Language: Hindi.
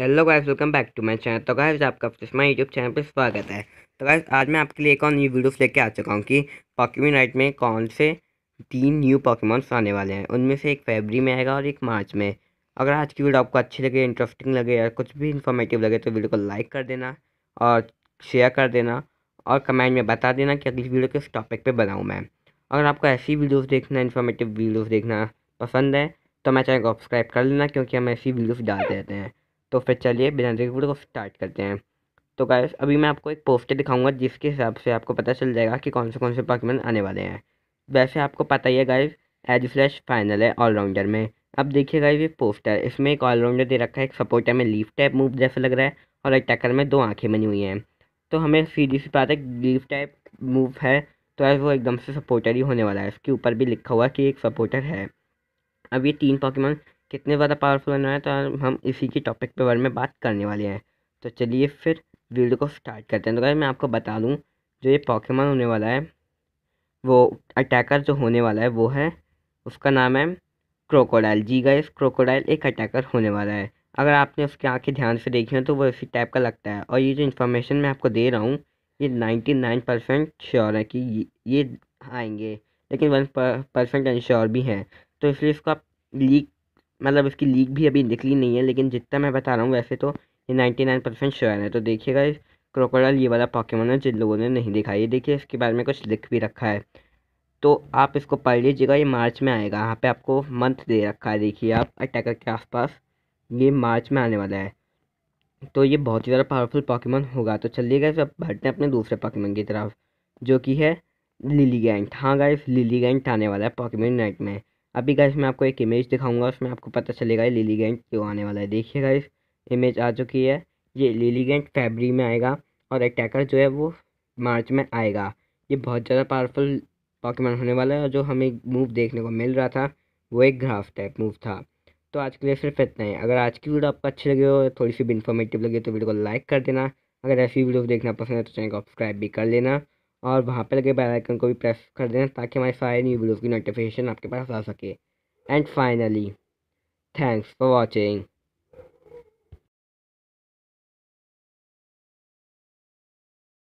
hello guys welcome back to my channel so guys आपका फिशमा यूट्यूब चैनल पर स्वागत है तो गाइस आज मैं आपके लिए एक और न्यू वीडियोस लेके आ चुका हूँ कि पॉकीमी नाइट में कौन से तीन न्यू पॉकीमॉन्स आने वाले हैं उनमें से एक फरवरी में आएगा और एक मार्च में अगर आज की वीडियो आपको अच्छी लगे इंटरेस्टिंग लगे या कुछ भी इन्फॉर्मेटिव लगे तो वीडियो को लाइक कर देना और शेयर कर देना और कमेंट में बता देना कि अगली वीडियो किस टॉपिक पर बनाऊँ मैं अगर आपको ऐसी वीडियोज़ देखना इन्फॉर्मेटिव वीडियोज़ देखना पसंद है तो मैं चैनल को सब्सक्राइब कर लेना क्योंकि हम ऐसी वीडियोज़ डालते रहते हैं तो फिर चलिए बिना देखे वीडियो को स्टार्ट करते हैं तो गाइस अभी मैं आपको एक पोस्टर दिखाऊंगा जिसके हिसाब से आपको पता चल जाएगा कि कौन से कौन से पॉकीमन आने वाले हैं वैसे आपको पता ही है गाइस एज फ्लैश फाइनल है ऑलराउंडर में अब देखिए गाइस ये पोस्टर इसमें एक ऑलराउंडर दे रखा है एक सपोर्टर में लीफ टाइप मूव जैसा लग रहा है और अटैकर में दो आँखें बनी हुई हैं तो हमें सीधी सी बात है लीफ टाइप मूव है तो वो एकदम से सपोर्टर ही होने वाला है इसके ऊपर भी लिखा हुआ कि एक सपोर्टर है अब ये तीन पॉकीमन कितने ज़्यादा पावरफुल बन है तो हम इसी के टॉपिक पे बारे में बात करने वाले हैं तो चलिए फिर वीडियो को स्टार्ट करते हैं तो मैं आपको बता दूँ जो ये पॉकेमान होने वाला है वो अटैकर जो होने वाला है वो है उसका नाम है क्रोकोडाइल जी गाइस क्रोकोडाइल एक अटैकर होने वाला है अगर आपने उसकी आंखें ध्यान से देखी हैं तो वो इसी टाइप का लगता है और ये जो इन्फॉर्मेशन मैं आपको दे रहा हूँ ये नाइन्टी नाइन परसेंट श्योर है कि ये आएंगे लेकिन वन परसेंट अनश्योर भी हैं तो इसलिए इसको आप लीक मतलब इसकी लीक भी अभी निकली नहीं है लेकिन जितना मैं बता रहा हूँ वैसे तो ये नाइन्टी नाइन परसेंट श्योर है तो देखिएगा इस ये वाला पॉकेमोन है जिन लोगों ने नहीं देखा ये देखिए इसके बारे में कुछ लिख भी रखा है तो आप इसको पढ़ लीजिएगा ये मार्च में आएगा यहाँ पे आपको मंथ दे रखा है देखिए आप अटैकर के आसपास ये मार्च में आने वाला है तो ये बहुत ही ज़्यादा पावरफुल पॉकीमन होगा तो चलिएगा इसे अब बढ़ते हैं अपने दूसरे पॉकीमन की तरफ जो कि है लिली लिलीगेंट हाँ गाइस गैंट आने वाला है पॉकीमन नाइट में अभी गाइस मैं आपको एक इमेज दिखाऊंगा उसमें आपको पता चलेगा ये गेंट क्यों आने वाला है देखिए गाइस इमेज आ चुकी है ये लिली गेंट फेबरी में आएगा और अटैकर जो है वो मार्च में आएगा ये बहुत ज़्यादा पावरफुल पॉकीमान होने वाला है और जो हमें मूव देखने को मिल रहा था वो एक ग्राफ टाइप मूव था तो आज के लिए सिर्फ इतना ही अगर आज की वीडियो आपको अच्छी लगी हो थोड़ी सी भी इन्फॉर्मेटिव लगी तो वीडियो को लाइक कर देना अगर ऐसी वीडियो देखना पसंद है तो चैनल को सब्सक्राइब भी कर लेना और वहाँ पर लगे बेल आइकन को भी प्रेस कर देना ताकि हमारे सारे न्यू वीडियोज़ की नोटिफिकेशन आपके पास आ सके and finally thanks for watching